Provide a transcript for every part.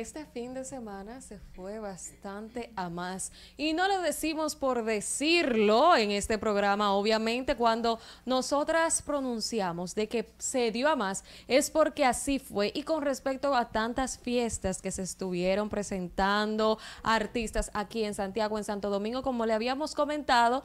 Este fin de semana se fue bastante a más. Y no lo decimos por decirlo en este programa, obviamente, cuando nosotras pronunciamos de que se dio a más, es porque así fue. Y con respecto a tantas fiestas que se estuvieron presentando, artistas aquí en Santiago, en Santo Domingo, como le habíamos comentado,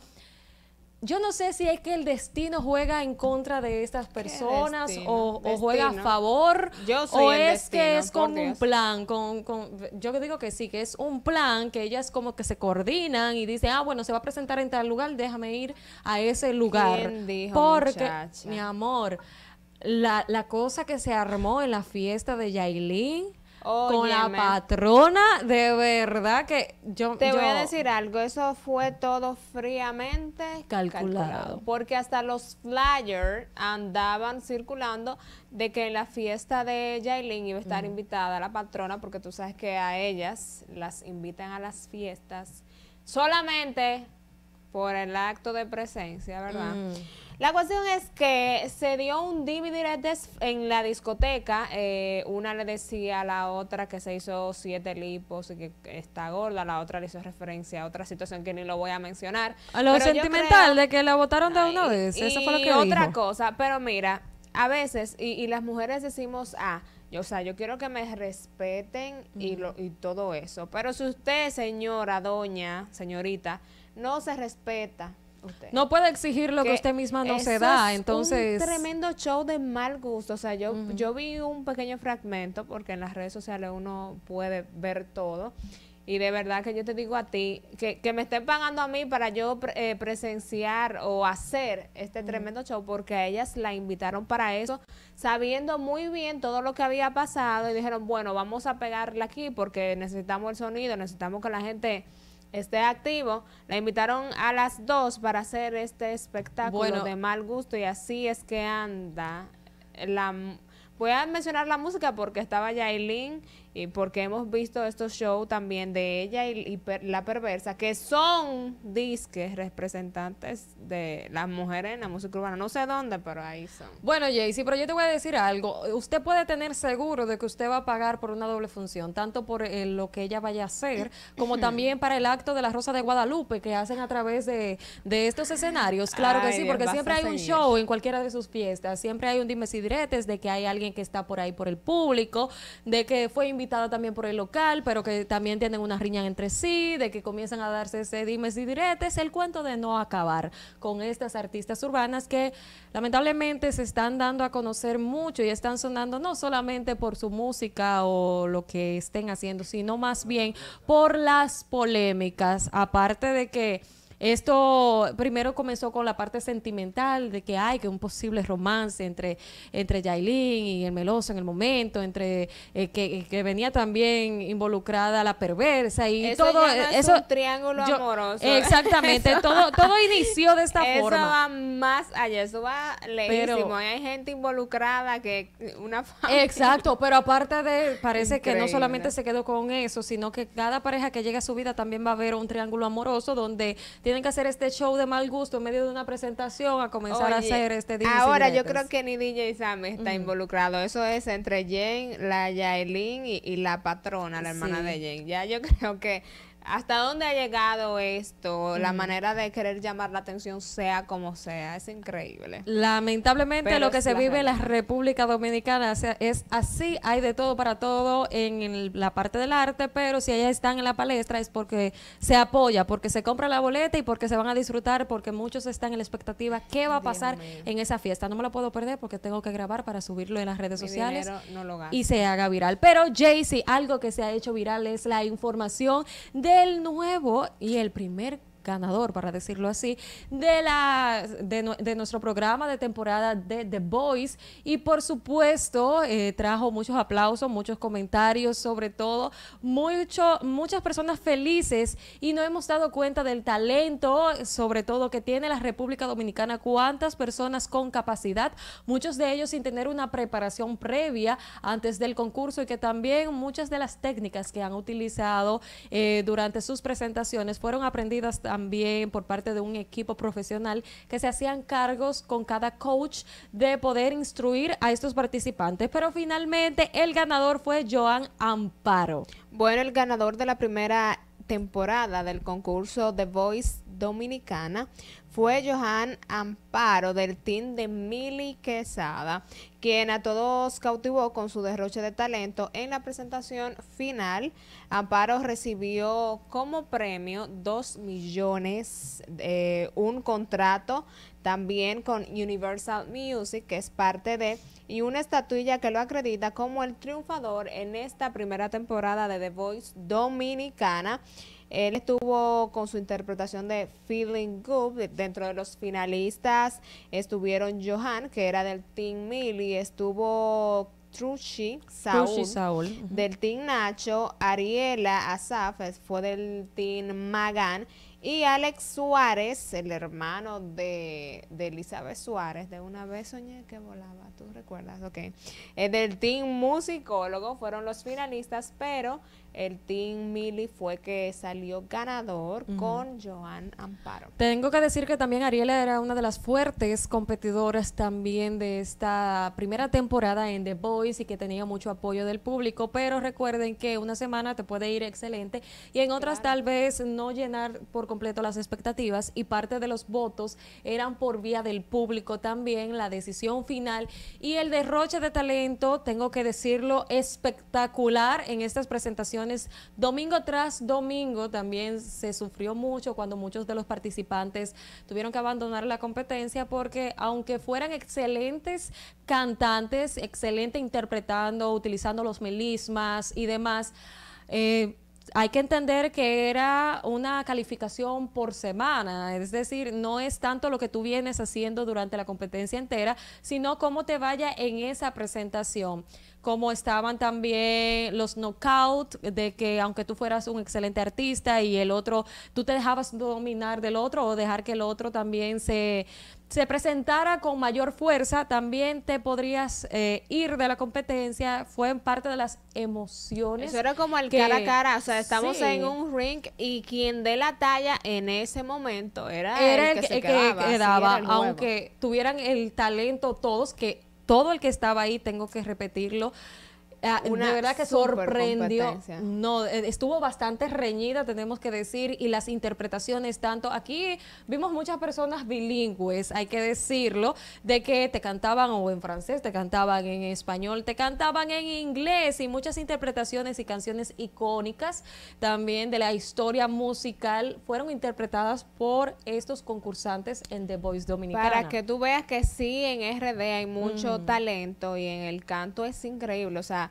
yo no sé si es que el destino juega en contra de estas personas o, juega a favor yo soy o es que es con un plan, con, con, yo digo que sí, que es un plan que ellas como que se coordinan y dicen, ah, bueno, se va a presentar en tal lugar, déjame ir a ese lugar. Porque, mi amor, la, cosa que se armó en la fiesta de Yailín con la patrona, de verdad que yo... Te voy a decir algo, eso fue todo fríamente calculado. Porque hasta los flyers andaban circulando de que en la fiesta de Jailin iba a estar invitada a la patrona, porque tú sabes que a ellas las invitan a las fiestas solamente por el acto de presencia, ¿verdad? Mm. La cuestión es que se dio un dividir en la discoteca. Eh, una le decía a la otra que se hizo siete lipos y que está gorda. La otra le hizo referencia a otra situación que ni lo voy a mencionar. A lo sentimental, de que la votaron de una vez. Eso fue lo que otra cosa, pero mira, a veces, y, las mujeres decimos, ah, yo, o sea, yo quiero que me respeten y, y todo eso. Pero si usted, señora, doña, señorita, no se respeta, no puede exigir lo que, usted misma no se da, es entonces... Un tremendo show de mal gusto, o sea, yo, yo vi un pequeño fragmento, porque en las redes sociales uno puede ver todo, y de verdad que yo te digo a ti, que, que me estén pagando a mí para yo eh, presenciar o hacer este tremendo show, porque a ellas la invitaron para eso, sabiendo muy bien todo lo que había pasado, y dijeron, bueno, vamos a pegarla aquí porque necesitamos el sonido, necesitamos que la gente esté activo. La invitaron a las dos para hacer este espectáculo de mal gusto y así es que anda. La, voy a mencionar la música porque estaba Yailin y porque hemos visto estos shows también de ella y, la perversa, que son disques representantes de las mujeres en la música urbana. No sé dónde, pero ahí son. Bueno, Jaycee, pero yo te voy a decir algo. Usted puede tener seguro de que usted va a pagar por una doble función, tanto por eh, lo que ella vaya a hacer, como también para el acto de la Rosa de Guadalupe que hacen a través de, estos escenarios. Claro que sí, porque siempre hay un show en cualquiera de sus fiestas, siempre hay un dime y diretes de que hay alguien que está por ahí por el público, de que fue invitado invitada también por el local, pero que también tienen una riña entre sí, de que comienzan a darse ese dimes y diretes, el cuento de no acabar con estas artistas urbanas que lamentablemente se están dando a conocer mucho y están sonando no solamente por su música o lo que estén haciendo, sino más bien por las polémicas, aparte de que esto primero comenzó con la parte sentimental de que hay que un posible romance entre, entre Yailin y el meloso en el momento, entre eh, que, venía también involucrada la perversa y todo e-, Un triángulo amoroso. Exactamente, todo, todo inició de esta forma. Eso va más allá, eso va lejísimo. hay gente involucrada que una Exacto, pero aparte de, parece que no solamente se quedó con eso, sino que cada pareja que llega a su vida también va a ver un triángulo amoroso donde tienen que hacer este show de mal gusto en medio de una presentación a comenzar a hacer este DJ Ahora yo creo que ni DJ Sam está involucrado. Eso es entre Jane, la Yailin y, la patrona, la hermana de Jane. Ya yo creo que ¿Hasta dónde ha llegado esto? La mm. manera de querer llamar la atención sea como sea, es increíble. Lamentablemente lo que se vive en la República Dominicana es así, hay de todo para todo en la parte del arte, pero si ellas están en la palestra es porque se apoya, porque se compra la boleta y porque se van a disfrutar, porque muchos están en la expectativa qué va a pasar en esa fiesta. No me lo puedo perder porque tengo que grabar para subirlo en las redes sociales y se haga viral. Pero Jaycee, algo que se ha hecho viral es la información de el nuevo y el primer ganador, para decirlo así, de, la, de, nuestro programa de temporada de The Voice. Y por supuesto, eh, trajo muchos aplausos, muchos comentarios, sobre todo mucho, muchas personas felices y no hemos dado cuenta del talento, sobre todo que tiene la República Dominicana, cuántas personas con capacidad, muchos de ellos sin tener una preparación previa antes del concurso y que también muchas de las técnicas que han utilizado eh, durante sus presentaciones fueron aprendidas también por parte de un equipo profesional que se hacían cargos con cada coach de poder instruir a estos participantes. Pero finalmente el ganador fue Joan Amparo. Bueno, el ganador de la primera temporada del concurso The Voice Dominicana fue Johan Amparo del team de Mili Quesada, quien a todos cautivó con su derroche de talento en la presentación final. Amparo recibió como premio 2 millones, eh, un contrato también con Universal Music, que es parte de, y una estatuilla que lo acredita como el triunfador en esta primera temporada de The Voice Dominicana. Él estuvo con su interpretación de Feeling Good. Dentro de los finalistas estuvieron Johan, que era del Team y estuvo Trushi Saul, del Team Nacho, Ariela Asaf, fue del Team Magán y Alex Suárez, el hermano de, de, Elizabeth Suárez, de una vez soñé que volaba, ¿tú recuerdas? Ok. Eh, del Team Musicólogo fueron los finalistas, pero el Team Mili fue que salió ganador con Joan Amparo. Tengo que decir que también Ariela era una de las fuertes competidoras también de esta primera temporada en The Boys y que tenía mucho apoyo del público, pero recuerden que una semana te puede ir excelente y en otras tal vez no llenar por completo las expectativas y parte de los votos eran por vía del público también, la decisión final y el derroche de talento, tengo que decirlo, espectacular en estas presentaciones domingo tras domingo también se sufrió mucho cuando muchos de los participantes tuvieron que abandonar la competencia porque aunque fueran excelentes cantantes, excelente interpretando, utilizando los melismas y demás, eh, hay que entender que era una calificación por semana, es decir, no es tanto lo que tú vienes haciendo durante la competencia entera, sino cómo te vaya en esa presentación cómo estaban también los knockout, de que aunque tú fueras un excelente artista y el otro, tú te dejabas dominar del otro o dejar que el otro también se, se presentara con mayor fuerza, también te podrías eh, ir de la competencia. Fue en parte de las emociones. Eso era como el cara a cara. O sea, estamos en un ring y quien dé la talla en ese momento era, el, que, quedaba. aunque tuvieran el talento todos, que todo el que estaba ahí, tengo que repetirlo, Ah, una de verdad que sorprendió. No, e, estuvo bastante reñida, tenemos que decir, y las interpretaciones tanto. Aquí vimos muchas personas bilingües, hay que decirlo, de que te cantaban o en francés, te cantaban en español, te cantaban en inglés y muchas interpretaciones y canciones icónicas también de la historia musical fueron interpretadas por estos concursantes en The Voice Dominicana. Para que tú veas que sí, en RD hay mucho mm. talento y en el canto es increíble, o sea,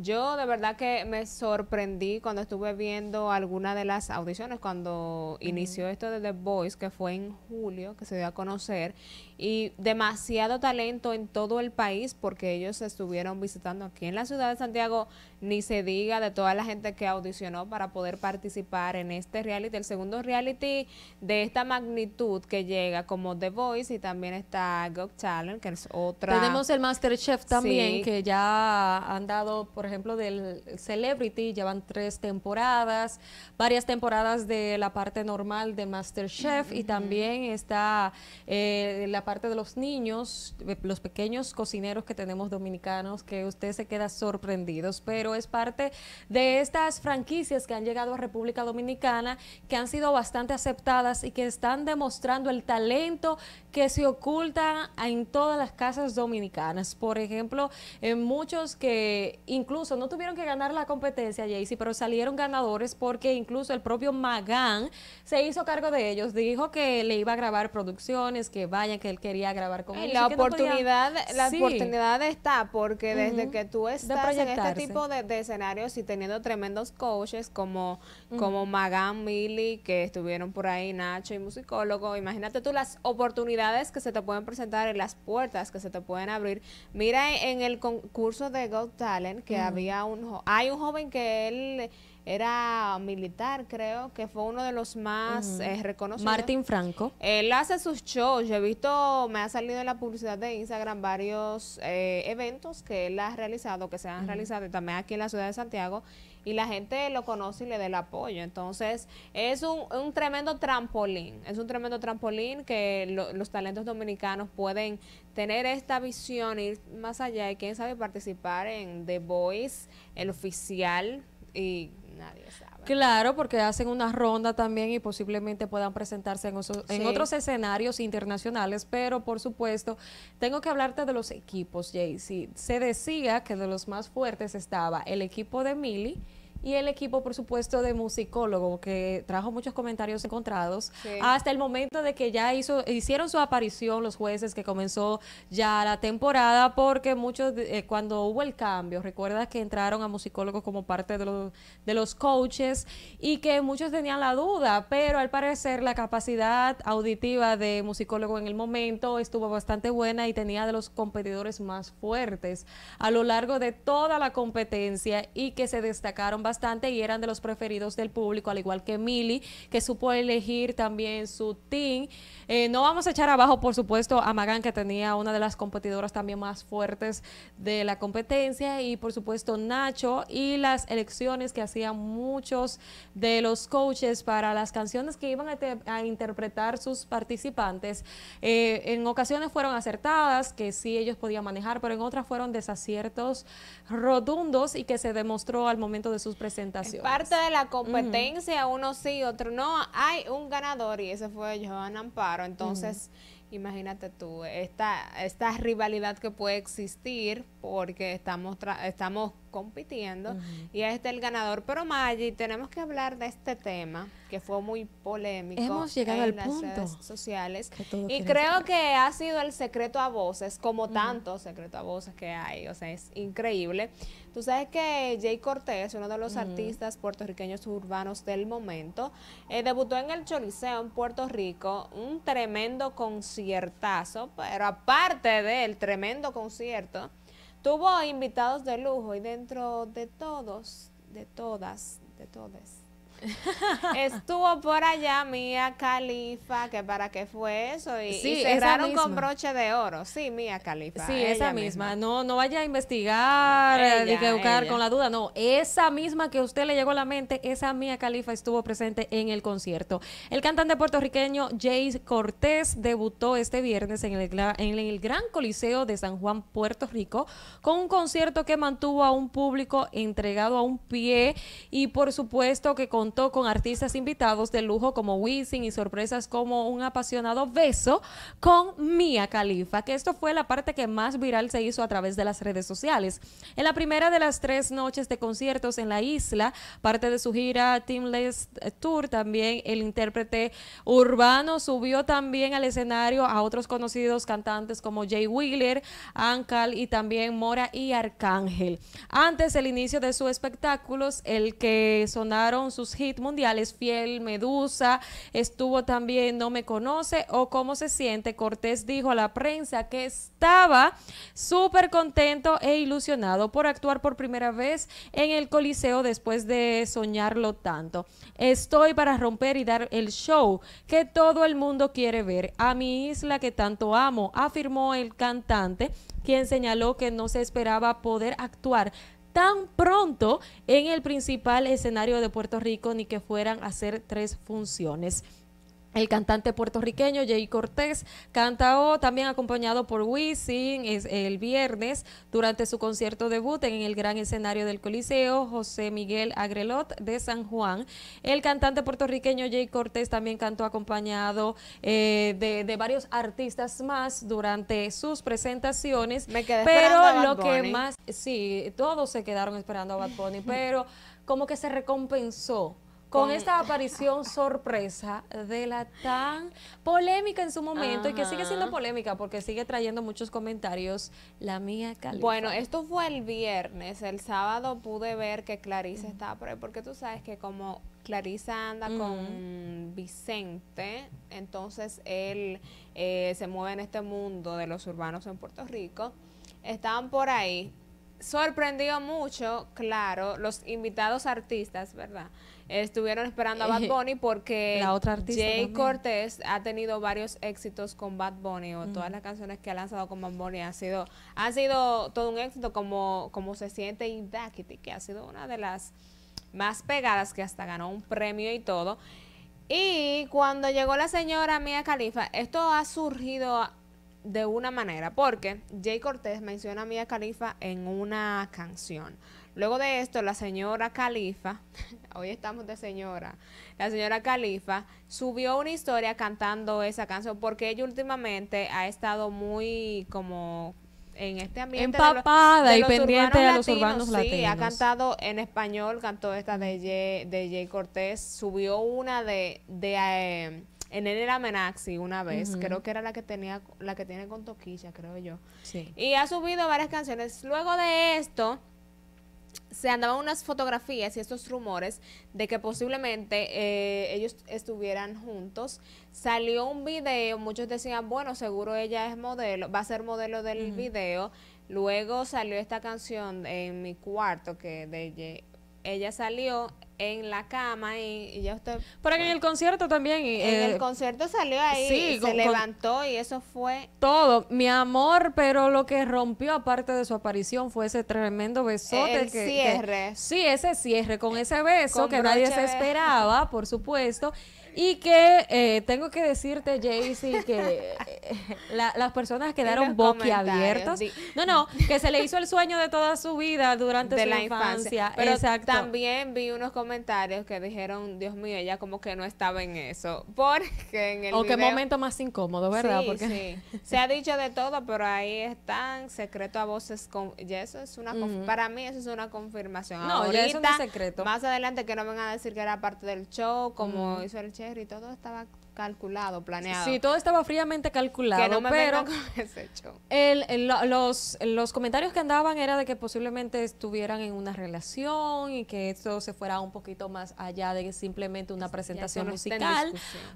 Yo de verdad que me sorprendí cuando estuve viendo alguna de las audiciones, cuando inició esto de The Voice, que fue en julio, que se dio a conocer, y demasiado talento en todo el país, porque ellos estuvieron visitando aquí en la ciudad de Santiago, ni se diga de toda la gente que audicionó para poder participar en este reality, el segundo reality de esta magnitud que llega como The Voice y también está Got Talent, que es otra. Tenemos el MasterChef también, que ya han dado, por ejemplo, del Celebrity, llevan tres temporadas, varias temporadas de la parte normal de Masterchef y también está eh, la parte de los niños, eh, los pequeños cocineros que tenemos dominicanos, que usted se queda sorprendidos, pero es parte de estas franquicias que han llegado a República Dominicana, que han sido bastante aceptadas y que están demostrando el talento que se oculta en todas las casas dominicanas. Por ejemplo, en muchos que incluso no tuvieron que ganar la competencia, Jaycee, pero salieron ganadores porque incluso el propio Magán se hizo cargo de ellos. Dijo que le iba a grabar producciones, que vaya, que él quería grabar con ellos. La oportunidad, la oportunidad está porque desde que tú estás en este tipo de, escenarios y teniendo tremendos coaches como, como Magán, Milly, que estuvieron por ahí, Nacho y musicólogo, imagínate tú las oportunidades que se te pueden presentar en las puertas que se te pueden abrir. Mira en el concurso de Go Talent que había un hay un joven que él era militar, creo, que fue uno de los más eh, reconocidos. Martín Franco. Él hace sus shows. Yo he visto, me ha salido en la publicidad de Instagram varios eh, eventos que él ha realizado, que se han realizado también aquí en la ciudad de Santiago. Y la gente lo conoce y le da el apoyo. Entonces, es un, un tremendo trampolín. Es un tremendo trampolín que los talentos dominicanos pueden tener esta visión, ir más allá y quién sabe participar en The Voice, el oficial y Claro, porque hacen una ronda también y posiblemente puedan presentarse en, en otros escenarios internacionales, pero por supuesto, tengo que hablarte de los equipos, Jaycee. Se decía que de los más fuertes estaba el equipo de Mili y el equipo, por supuesto, de musicólogo, que trajo muchos comentarios encontrados, hasta el momento de que ya hizo, hicieron su aparición los jueces, que comenzó ya la temporada, porque muchos, eh, cuando hubo el cambio, recuerda que entraron a musicólogos como parte de los, de los coaches y que muchos tenían la duda, pero al parecer la capacidad auditiva de musicólogo en el momento estuvo bastante buena y tenía de los competidores más fuertes a lo largo de toda la competencia y que se destacaron bastante y eran de los preferidos del público, al igual que Mili, que supo elegir también su team. Eh, no vamos a echar abajo, por supuesto, a Magán, que tenía una de las competidoras también más fuertes de la competencia, y por supuesto Nacho, y las elecciones que hacían muchos de los coaches para las canciones que iban a, interpretar sus participantes. Eh, en ocasiones fueron acertadas, que sí ellos podían manejar, pero en otras fueron desaciertos rotundos y que se demostró al momento de sus presentación. parte de la competencia, uno sí, otro no. Hay un ganador y ese fue Joan Amparo. Entonces, imagínate tú, esta, esta rivalidad que puede existir porque estamos, estamos compitiendo y este el ganador. Pero Maggie tenemos que hablar de este tema que fue muy polémico en las redes sociales y creo que ha sido el secreto a voces, como tanto secreto tantos secretos a voces que hay, o sea, es increíble. Tú sabes que Jay Cortés, uno de los artistas puertorriqueños urbanos del momento, eh, debutó en el Choliseo en Puerto Rico, un tremendo conciertazo, pero aparte del tremendo concierto, Tuvo invitados de lujo y dentro de todos, de todas, de todas, Estuvo por allá Mía Califa, que para qué fue eso, y, cerraron con broche de oro. Sí, Mía Califa. Sí, esa misma. No, no vaya a investigar ni que buscar con la duda. No, esa misma que usted le llegó a la mente, esa Mía Califa estuvo presente en el concierto. El cantante puertorriqueño Jace Cortés debutó este viernes en el Gran Coliseo de San Juan, Puerto Rico, con un concierto que mantuvo a un público entregado a un pie y por supuesto que con con artistas invitados de lujo como Wisin y sorpresas como un apasionado beso con Mia Khalifa, que esto fue la parte que más viral se hizo a través de las redes sociales. En la primera de las tres noches de conciertos en la isla, parte de su gira Teamless Tour, también el intérprete urbano subió también al escenario a otros conocidos cantantes como Jay Wheeler, Ankal y también Mora y Arcángel. Antes del inicio de sus espectáculos, el que sonaron sus Mundial mundiales, Fiel Medusa, estuvo también No Me Conoce o Cómo se siente, Cortés dijo a la prensa que estaba súper contento e ilusionado por actuar por primera vez en el Coliseo después de soñarlo tanto. Estoy para romper y dar el show que todo el mundo quiere ver a mi isla que tanto amo, afirmó el cantante, quien señaló que no se esperaba poder actuar tan pronto en el principal escenario de Puerto Rico ni que fueran a hacer tres funciones el cantante puertorriqueño Jay Cortés cantó oh, también acompañado por Wisin el viernes durante su concierto debut en el gran escenario del Coliseo José Miguel Agrelot de San Juan. El cantante puertorriqueño Jay Cortés también cantó acompañado eh, de, varios artistas más durante sus presentaciones. Me quedé pero a Bad lo que más, sí, todos se quedaron esperando a Bad Bunny, pero como que se recompensó con esta aparición sorpresa de la tan polémica en su momento y que sigue siendo polémica porque sigue trayendo muchos comentarios, la mía Califa. Bueno, esto fue el viernes, el sábado pude ver que Clarice estaba por ahí, porque tú sabes que como Clarisa anda con Vicente, entonces él eh, se mueve en este mundo de los urbanos en Puerto Rico, estaban por ahí sorprendió mucho, claro, los invitados artistas, ¿verdad? Estuvieron esperando a Bad eh, Bunny porque la Jay Cortez Cortés ha tenido varios éxitos con Bad Bunny o todas las canciones que ha lanzado con Bad Bunny han sido, ha sido todo un éxito como, como se siente Indakiti, que ha sido una de las más pegadas que hasta ganó un premio y todo. Y cuando llegó la señora Mia Califa, esto ha surgido de una manera, porque Jay Cortés menciona a Mia Califa en una canción. Luego de esto, la señora Califa, hoy estamos de señora, la señora Califa subió una historia cantando esa canción porque ella últimamente ha estado muy como en este ambiente empapada y pendiente de los urbanos latinos. Sí, ha cantado en español, cantó esta de Jay, de Jay Cortés, subió una de, eh, en el Menaxi una vez, creo que era la que tenía, la que tiene con Toquilla, creo yo. Sí. Y ha subido varias canciones. Luego de esto, se andaban unas fotografías y estos rumores de que posiblemente eh, ellos estuvieran juntos. Salió un video, muchos decían, bueno, seguro ella es modelo, va a ser modelo del video. Luego salió esta canción en mi cuarto que de ella salió, en la cama y, ya usted... Pero en el concierto también. en eh, el concierto salió ahí, se levantó y eso fue... Todo, mi amor, pero lo que rompió aparte de su aparición fue ese tremendo besote. El que, cierre. sí, ese cierre, con eh, ese beso que nadie se esperaba, por supuesto. Y que eh, tengo que decirte, Jaycee, que eh, las personas quedaron boquiabiertas. No, no, que se le hizo el sueño de toda su vida durante su la infancia. Pero Exacto. también vi unos comentarios que dijeron, Dios mío, ella como que no estaba en eso. Porque en el O momento más incómodo, ¿verdad? Sí, porque... sí. Se ha dicho de todo, pero ahí están, secreto a voces. Con... eso es una... Para mí eso es una confirmación. No, secreto. Más adelante que no van a decir que era parte del show, como hizo el chef y todo estaba calculado, planeado. Sí, todo estaba fríamente calculado, que no me pero con ese los, comentarios que andaban era de que posiblemente estuvieran en una relación y que esto se fuera un poquito más allá de simplemente una presentación musical,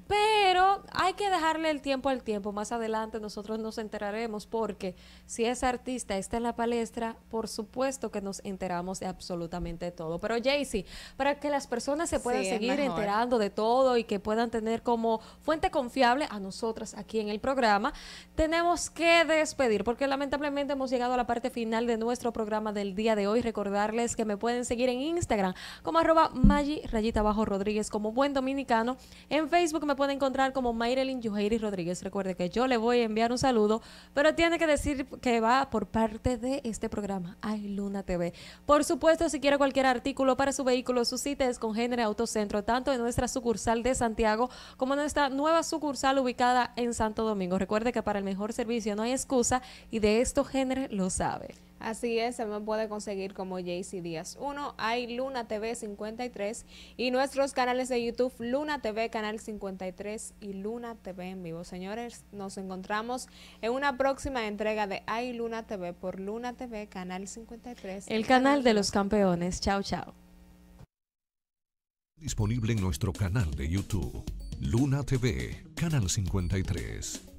pero hay que dejarle el tiempo al tiempo. Más adelante nosotros nos enteraremos porque si esa artista está en la palestra, por supuesto que nos enteramos de absolutamente todo. Pero Jaycee, para que las personas se puedan seguir enterando de todo y que puedan tener como fuente confiable a nosotras aquí en el programa. Tenemos que despedir porque lamentablemente hemos llegado a la parte final de nuestro programa del día de hoy. Recordarles que me pueden seguir en Instagram como arroba Maggi rayita bajo Rodríguez como buen dominicano. En Facebook me pueden encontrar como Mayrelin Yuheiri Rodríguez. Recuerde que yo le voy a enviar un saludo, pero tiene que decir que va por parte de este programa, Ay Luna TV. Por supuesto, si quiere cualquier artículo para su vehículo, su cita es con Género Autocentro, tanto en nuestra sucursal de Santiago como en nuestra nueva sucursal ubicada en Santo Domingo. Recuerde que para el mejor servicio no hay excusa y de esto Género lo sabe. Así es, se me puede conseguir como JC Díaz 1, hay Luna TV 53 y nuestros canales de YouTube Luna TV Canal 53 y Luna TV en vivo. Señores, nos encontramos en una próxima entrega de Hay Luna TV por Luna TV Canal 53. El canal de los campeones. Chao, chao. Disponible en nuestro canal de YouTube. Luna TV, Canal 53.